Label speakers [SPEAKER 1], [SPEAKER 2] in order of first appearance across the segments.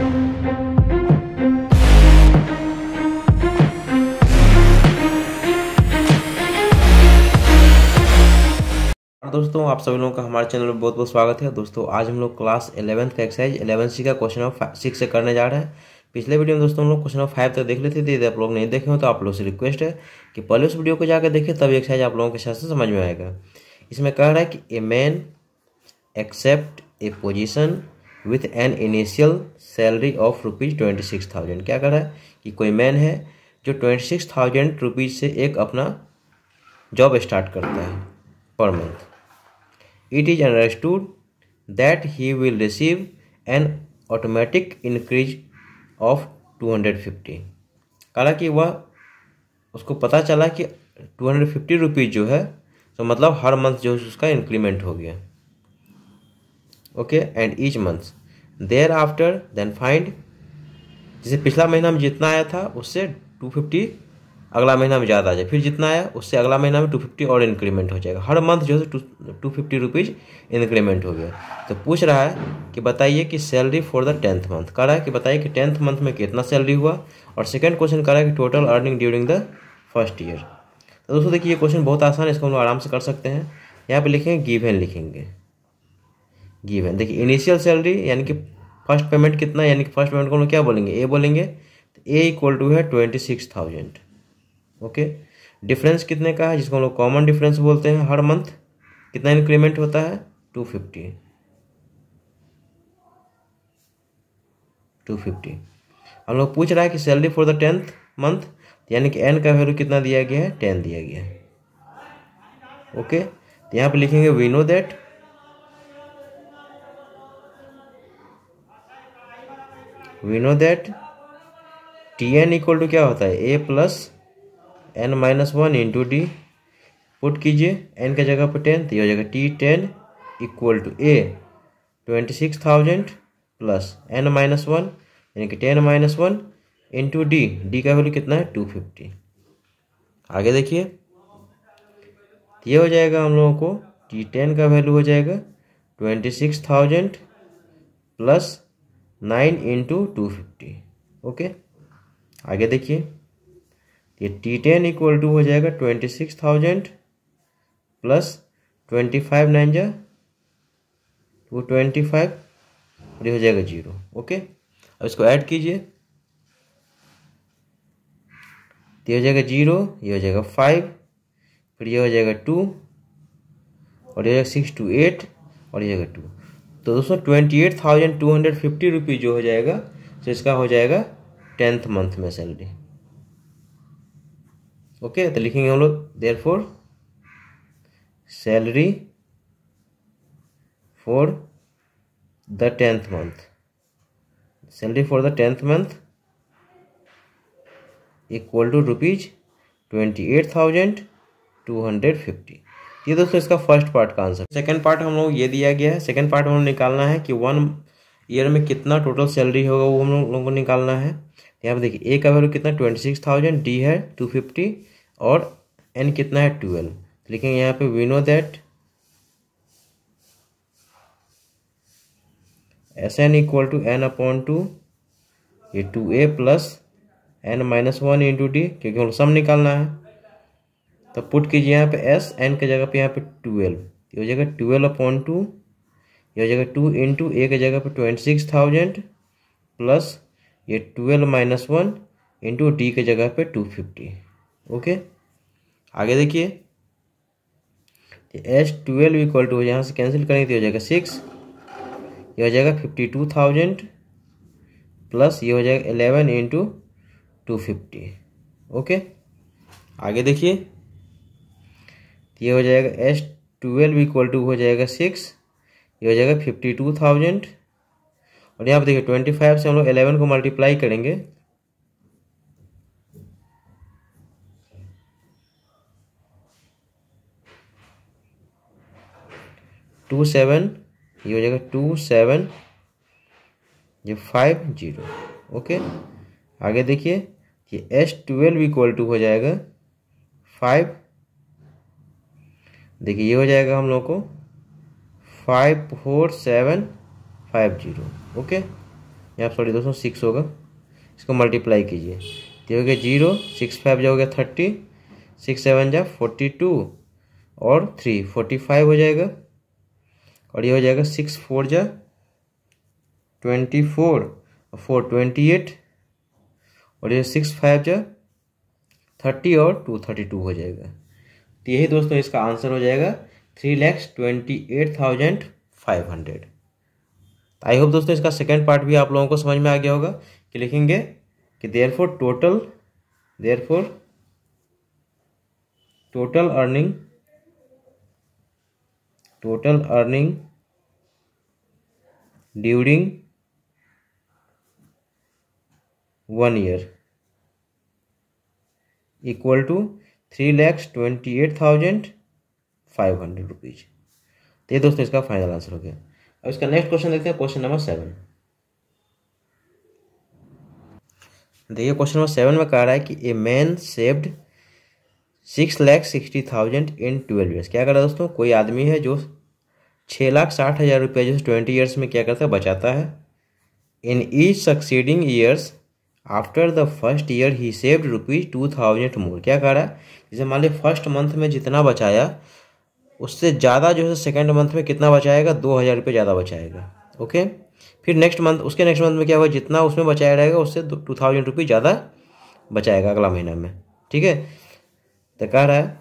[SPEAKER 1] हाँ दोस्तों आप सभी लोगों का हमारे चैनल में बहुत बहुत स्वागत है दोस्तों आज हम लोग क्लास एलेवंथ का एक्सरसाइज एलेवन सी का क्वेश्चन ऑफ सिक्स से करने जा रहे हैं पिछले वीडियो में दोस्तों हम लोग क्वेश्चन ऑफ फाइव तक देख लेते थे यदि आप लोग नहीं देखे हो तो आप लोग से रिक्वेस्ट है कि पहले उस वीडियो को जाकर देखें तभी एक्सरसाइज आप लोगों के साथ समझ में आएगा इसमें कह रहा है कि a man accept a position with an initial salary of rupees twenty six thousand क्या कर रहा है कि कोई मैन है जो ट्वेंटी सिक्स थाउजेंड रुपीज़ से एक अपना जॉब स्टार्ट करता है पर month it is understood that he will receive an automatic increase of two hundred fifty हालांकि वह उसको पता चला कि टू हंड्रेड फिफ्टी रुपीज़ जो है तो मतलब हर मंथ जो है उसका इंक्रीमेंट हो गया okay and each month thereafter then find जैसे पिछला महीना में जितना आया था उससे टू फिफ्टी अगला महीना में ज़्यादा आ जाए फिर जितना आया उससे अगला महीना में टू फिफ्टी और इंक्रीमेंट हो जाएगा हर मंथ जो है two two fifty rupees increment हो गया तो पूछ रहा है कि बताइए कि salary for the tenth month कह रहा है कि बताइए कि टेंथ मंथ में कितना सैलरी हुआ और सेकेंड क्वेश्चन कह रहा है कि total earning during the first year तो दोस्तों देखिए ये क्वेश्चन बहुत आसान है इसको हम आराम से कर सकते हैं यहाँ पर लिखेंगे गिवेन लिखेंगे गिवन देखिए इनिशियल सैलरी यानी कि फर्स्ट पेमेंट कितना यानी कि फर्स्ट पेमेंट को लोग क्या बोलेंगे ए बोलेंगे तो ए इक्वल टू है twenty six thousand okay difference कितने का है जिसको हम लोग कॉमन डिफरेंस बोलते हैं हर मंथ कितना इंक्रीमेंट होता है टू फिफ्टी टू फिफ्टी हम लोग पूछ रहा है कि salary for the tenth month यानी कि एन का वैल्यू कितना दिया गया है टेन दिया गया है ओके तो यहाँ पर लिखेंगे we know that we know that T N equal to क्या होता है A plus N minus one into D put कीजिए एन का जगह पर टेन तो ये हो जाएगा T ten equal to A twenty six thousand plus N minus one यानी कि ten minus one into D D का वैल्यू कितना है टू फिफ्टी आगे देखिए यह तो ये हो जाएगा हम लोगों को टी टेन का वैल्यू हो जाएगा twenty six thousand plus nine into two fifty okay आगे देखिए ये टी टेन इक्वल टू हो जाएगा twenty six thousand plus twenty five nine जा टू ट्वेंटी फाइव और ये हो जाएगा जीरो ओके अब इसको ऐड कीजिए ये हो जाएगा जीरो ये हो जाएगा फाइव फिर ये हो जाएगा टू और ये हो जाएगा सिक्स टू एट और ये हो जाएगा टू तो दोस्तों twenty eight thousand two hundred fifty rupees जो हो जाएगा तो इसका हो जाएगा टेंथ मंथ में सैलरी ओके तो लिखेंगे हम लोग therefore salary for the tenth month salary for the tenth month equal to rupees twenty eight thousand two hundred fifty ये दोस्तों इसका फर्स्ट पार्ट का आंसर सेकंड पार्ट हम लोग ये दिया गया है सेकंड पार्ट हम लोग निकालना है कि वन ईयर में कितना टोटल सैलरी होगा वो हम लोगों को निकालना है यहाँ पर देखिए ए का वैल्यू कितना ट्वेंटी सिक्स थाउजेंड डी है टू फिफ्टी और एन कितना है ट्वेल्व लेकिन यहाँ पे we know that S N equal to N upon two ये two A plus N minus one into D क्योंकि हम सम निकालना है तो पुट कीजिए यहाँ पे एस एन के जगह पे यहाँ पे ट्वेल्व ये हो जाएगा ट्वेल्व अपॉन टू ये हो जाएगा टू इन टू ए के जगह पे ट्वेंटी सिक्स थाउजेंड प्लस ये twelve minus one into D के जगह पे टू फिफ्टी ओके आगे देखिए एस ट्वेल्व इक्वल टू यहाँ से कैंसिल करेंगे तो हो जाएगा सिक्स ये हो जाएगा फिफ्टी टू थाउजेंड प्लस ये हो जाएगा eleven into two fifty okay आगे देखिए ये हो जाएगा एस ट्वेल्व इक्वल टू हो जाएगा सिक्स ये हो जाएगा फिफ्टी टू थाउजेंड और यहाँ पर देखिए ट्वेंटी फाइव से हम लोग एलेवन को मल्टीप्लाई करेंगे टू सेवन ये हो जाएगा टू सेवन ये फाइव जीरो ओके आगे देखिए कि एस ट्वेल्व इक्वल टू हो जाएगा फाइव देखिए ये हो जाएगा हम लोगों को five four seven five zero okay यहाँ सॉरी दोस्तों सिक्स होगा इसको मल्टीप्लाई कीजिए तो हो गया जीरो सिक्स फाइव जो हो गया थर्टी सिक्स सेवन जा फोर्टी टू और थ्री फोर्टी फाइव हो जाएगा और ये हो जाएगा सिक्स फोर जा twenty four four twenty eight और ये सिक्स फाइव जा थर्टी और टू थर्टी टू हो जाएगा यही दोस्तों इसका आंसर हो जाएगा three lakhs twenty eight thousand five hundred I hope दोस्तों इसका सेकेंड पार्ट भी आप लोगों को समझ में आ गया होगा कि लिखेंगे कि therefore total therefore total earning total earning during one year equal to three lakhs twenty eight thousand five hundred rupees तो ये दोस्तों इसका फाइनल आंसर हो गया अब इसका नेक्स्ट क्वेश्चन देखते हैं क्वेश्चन नंबर सेवन देखिए क्वेश्चन नंबर सेवन में कह रहा है कि a man saved six lakh sixty thousand in twelve years क्या कर रहा है दोस्तों कोई आदमी है जो छः लाख साठ हज़ार रुपये जो ट्वेंटी ईयर्स में क्या करता है बचाता है in each succeeding years after the first year he saved rupees two thousand more क्या कह रहा है जैसे मान लीजिए फर्स्ट मंथ में जितना बचाया उससे ज़्यादा जो है सेकेंड मंथ में कितना बचाएगा दो हज़ार रुपये ज़्यादा बचाएगा ओके फिर नेक्स्ट मंथ उसके नेक्स्ट मंथ में क्या होगा जितना उसमें बचाया रहेगा उससे टू थाउजेंड रुपीज़ ज़्यादा बचाएगा अगला महीना में ठीक है तो कह रहा है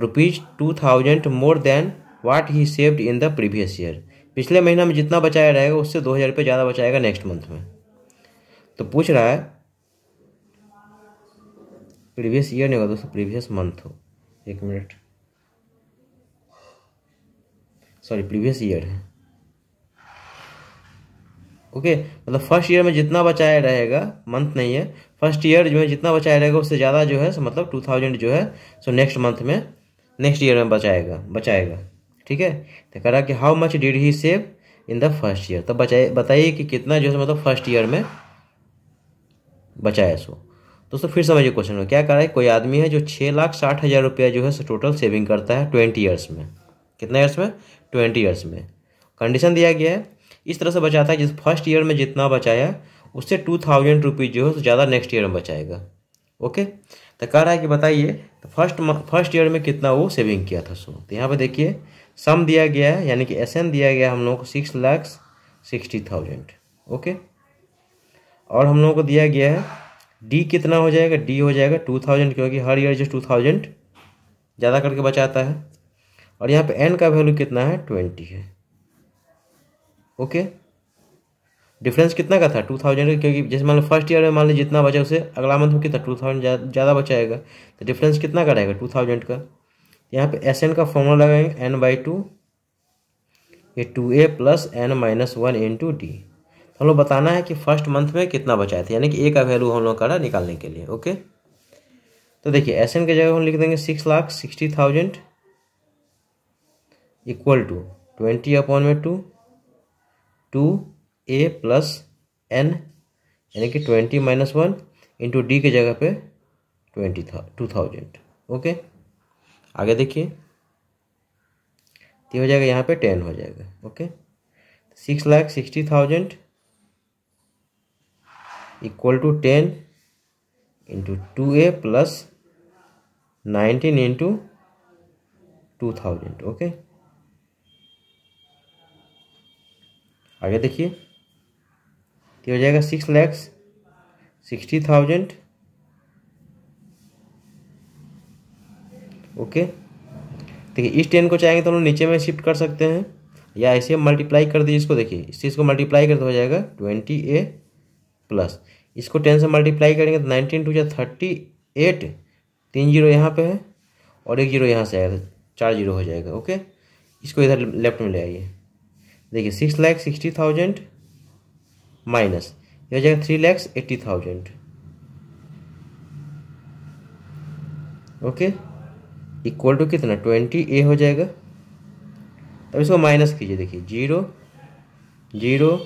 [SPEAKER 1] rupees two thousand more than what he saved in the previous year पिछले महीना में जितना बचाया रहेगा उससे दो हज़ार रुपये ज़्यादा बचाएगा नेक्स्ट मंथ में तो पूछ रहा है प्रीवियस ईयर नहीं होगा दोस्तों प्रीवियस मंथ हो एक मिनट सॉरी प्रीवियस ईयर है ओके मतलब फर्स्ट ईयर में जितना बचाया रहेगा मंथ नहीं है फर्स्ट ईयर जो है जितना बचाया रहेगा उससे ज़्यादा जो है मतलब टू थाउजेंड जो है सो नेक्स्ट मंथ में नेक्स्ट ईयर में बचाएगा बचाएगा ठीक है तो कह रहा कि how much did he save in the first year तो बचाए बताइए कि कितना जो है मतलब फर्स्ट ईयर में बचाया सो दोस्तों फिर समझिए क्वेश्चन को क्या कर रहा है कोई आदमी है जो छः लाख साठ हज़ार रुपया जो है सो टोटल सेविंग करता है ट्वेंटी ईयर्स में कितने ईयर्स में ट्वेंटी ईयर्स में कंडीशन दिया गया है इस तरह से बचाता है जिस फर्स्ट ईयर में जितना बचाया उससे टू थाउजेंड रुपीज़ जो है सो ज़्यादा नेक्स्ट ईयर में बचाएगा ओके तो कह रहा है कि बताइए तो फर्स्ट फर्स्ट ईयर में कितना वो सेविंग किया था सो तो यहाँ पर देखिए सम दिया गया है यानी कि एस दिया गया हम लोगों को six lakhs sixty thousand okay और हम लोगों को दिया गया है डी कितना हो जाएगा डी हो जाएगा टू थाउजेंड क्योंकि हर ईयर जो टू थाउजेंड ज़्यादा करके बचाता है और यहाँ पे एन का वैल्यू कितना है ट्वेंटी है ओके डिफरेंस कितना का था टू थाउजेंड क्योंकि जैसे मान लो फर्स्ट ईयर में मान लो जितना बचा उसे अगला मंथ में कितना टू थाउजेंड ज़्यादा बचाएगा तो डिफरेंस कितना का रहेगा टू थाउजेंड का यहाँ पे एस एन का फॉर्मूला लगाएंगे एन बाई टू ये two A plus N minus one into D हम लोग बताना है कि फर्स्ट मंथ में कितना बचाए थे यानी कि ए का वैल्यू हम लोग का रहा निकालने के लिए ओके तो देखिए एस एन के जगह हम लिख देंगे six lakh sixty thousand equal to twenty upon में two two A plus N यानी कि twenty minus one into D के जगह पे ट्वेंटी टू थाउजेंड ओके आगे देखिए तीन हो जाएगा यहाँ पे टेन हो जाएगा okay six lakh sixty thousand equal to ten into two A plus nineteen into two thousand okay आगे देखिए हो जाएगा six lakhs sixty thousand okay देखिए इस टेन को चाहेंगे तो हम लोग नीचे में शिफ्ट कर सकते हैं या ऐसे मल्टीप्लाई कर दीजिए इसको देखिए इस चीज़ को मल्टीप्लाई दो हो जाएगा ट्वेंटी ए प्लस इसको टेन से मल्टीप्लाई करेंगे तो नाइनटीन टू या थर्टी एट तीन जीरो यहाँ पे है और एक जीरो यहाँ से आएगा चार जीरो हो जाएगा ओके इसको इधर लेफ्ट में ले आइए देखिए six lakh sixty thousand minus ये हो जाएगा three lakhs eighty thousand okay equal to कितना ट्वेंटी ए हो जाएगा अब इसको माइनस कीजिए देखिए जीरो जीरो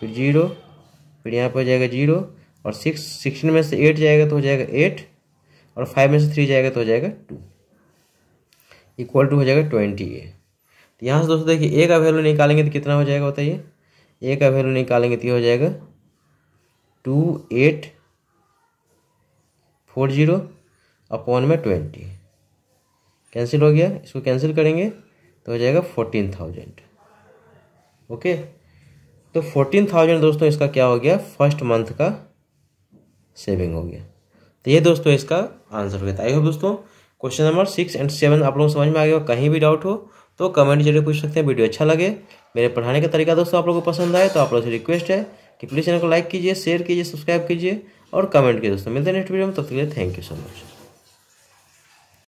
[SPEAKER 1] फिर जीरो फिर यहाँ पर हो जाएगा जीरो और सिक्स सिक्सटीन में से एट जाएगा तो हो जाएगा एट और फाइव में से थ्री जाएगा तो हो जाएगा टू इक्वल टू हो जाएगा ट्वेंटी ए तो यहाँ से दोस्तों देखिए ए का वैल्यू निकालेंगे तो कितना हो जाएगा बताइए ए का वैल्यू निकालेंगे तो ये हो जाएगा two eight four zero upon में ट्वेंटी कैंसिल हो गया इसको कैंसिल करेंगे तो हो जाएगा फोर्टीन थाउजेंड ओके तो फोर्टीन थाउजेंड दोस्तों इसका क्या हो गया फर्स्ट मंथ का सेविंग हो गया तो ये दोस्तों इसका आंसर हो गया आई होप दोस्तों question number six and seven आप लोगों को समझ में आ गया कहीं भी डाउट हो तो कमेंट जरूर पूछ सकते हैं वीडियो अच्छा लगे मेरे पढ़ाने का तरीका दोस्तों आप लोगों को पसंद आए तो आप लोगों से रिक्वेस्ट है कि प्लीज़ चैनल को लाइक कीजिए शेयर कीजिए सब्सक्राइब कीजिए और कमेंट कीजिए दोस्तों मिलते हैं नेक्स्ट वीडियो में तब तक के लिए थैंक यू सो मच